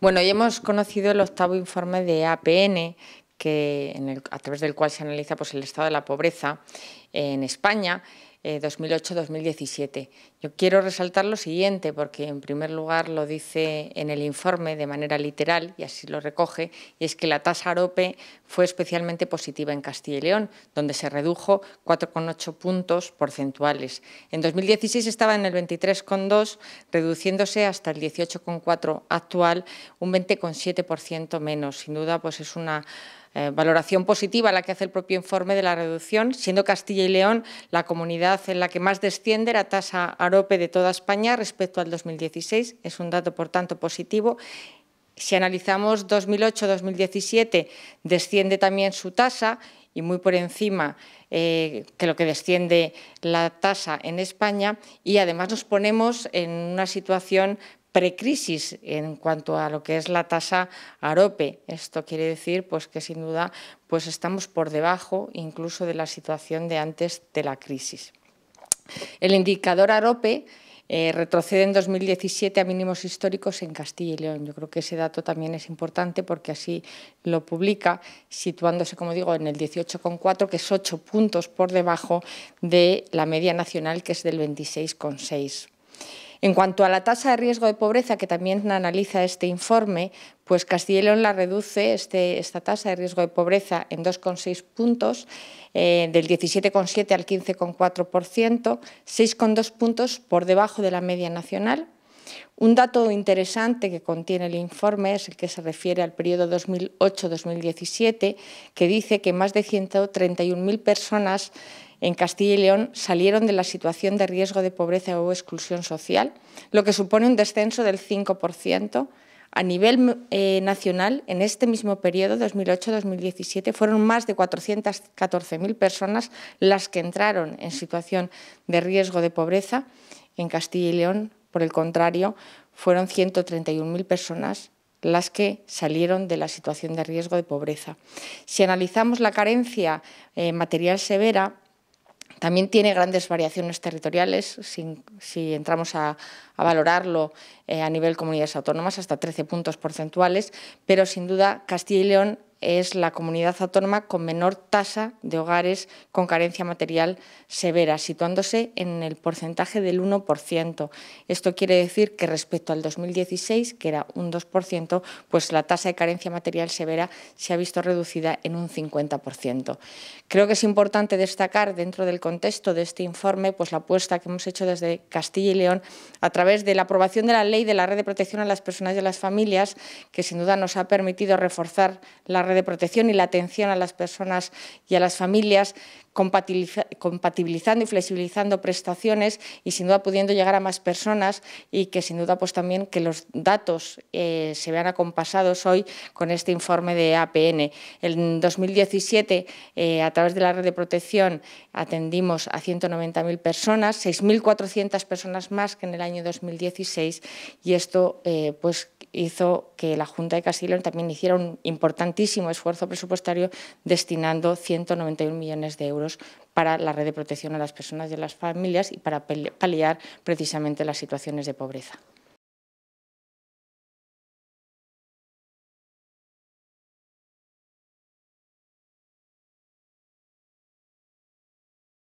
Bueno, hoy hemos conocido el octavo informe de APN, que, a través del cual se analiza pues, el estado de la pobreza en España. 2008-2017. Eh, Yo quiero resaltar lo siguiente, porque en primer lugar lo dice en el informe de manera literal, y así lo recoge, y es que la tasa AROPE fue especialmente positiva en Castilla y León, donde se redujo 4,8 puntos porcentuales. En 2016 estaba en el 23,2, reduciéndose hasta el 18,4 actual, un 20,7% menos. Sin duda, pues es una eh, valoración positiva la que hace el propio informe de la reducción, siendo Castilla y León la comunidad en la que más desciende la tasa AROPE de toda España respecto al 2016. Es un dato, por tanto, positivo. Si analizamos 2008-2017, desciende también su tasa y muy por encima eh, que lo que desciende la tasa en España y además nos ponemos en una situación precrisis en cuanto a lo que es la tasa AROPE. Esto quiere decir pues, que sin duda pues, estamos por debajo incluso de la situación de antes de la crisis. El indicador AROPE eh, retrocede en 2017 a mínimos históricos en Castilla y León. Yo creo que ese dato también es importante porque así lo publica, situándose, como digo, en el 18,4, que es 8 puntos por debajo de la media nacional, que es del 26,6. En cuanto a la tasa de riesgo de pobreza, que también analiza este informe, pues Castilla y León la reduce, este, esta tasa de riesgo de pobreza, en 2,6 puntos, eh, del 17,7 al 15,4%, 6,2 puntos por debajo de la media nacional, un dato interesante que contiene el informe es el que se refiere al periodo 2008-2017, que dice que más de 131.000 personas en Castilla y León salieron de la situación de riesgo de pobreza o exclusión social, lo que supone un descenso del 5%. A nivel eh, nacional, en este mismo periodo, 2008-2017, fueron más de 414.000 personas las que entraron en situación de riesgo de pobreza en Castilla y León, por el contrario, fueron 131.000 personas las que salieron de la situación de riesgo de pobreza. Si analizamos la carencia eh, material severa, también tiene grandes variaciones territoriales, si, entramos a, valorarlo eh, a nivel comunidades autónomas, hasta 13 puntos porcentuales, pero sin duda Castilla y León es la comunidad autónoma con menor tasa de hogares con carencia material severa, situándose en el porcentaje del 1%. Esto quiere decir que respecto al 2016, que era un 2%, pues la tasa de carencia material severa se ha visto reducida en un 50%. Creo que es importante destacar dentro del contexto de este informe pues la apuesta que hemos hecho desde Castilla y León a través de la aprobación de la ley de la red de protección a las personas y a las familias, que sin duda nos ha permitido reforzar la de protección y la atención a las personas y a las familias compatibilizando y flexibilizando prestaciones y sin duda pudiendo llegar a más personas y que sin duda pues también que los datos eh, se vean acompasados hoy con este informe de APN. En 2017, eh, a través de la red de protección, atendimos a 190.000 personas, 6.400 personas más que en el año 2016 y esto eh, pues hizo que la Junta de Castilla también hiciera un importantísimo esfuerzo presupuestario destinando 191 millones de euros para la red de protección a las personas y a las familias y para paliar precisamente las situaciones de pobreza.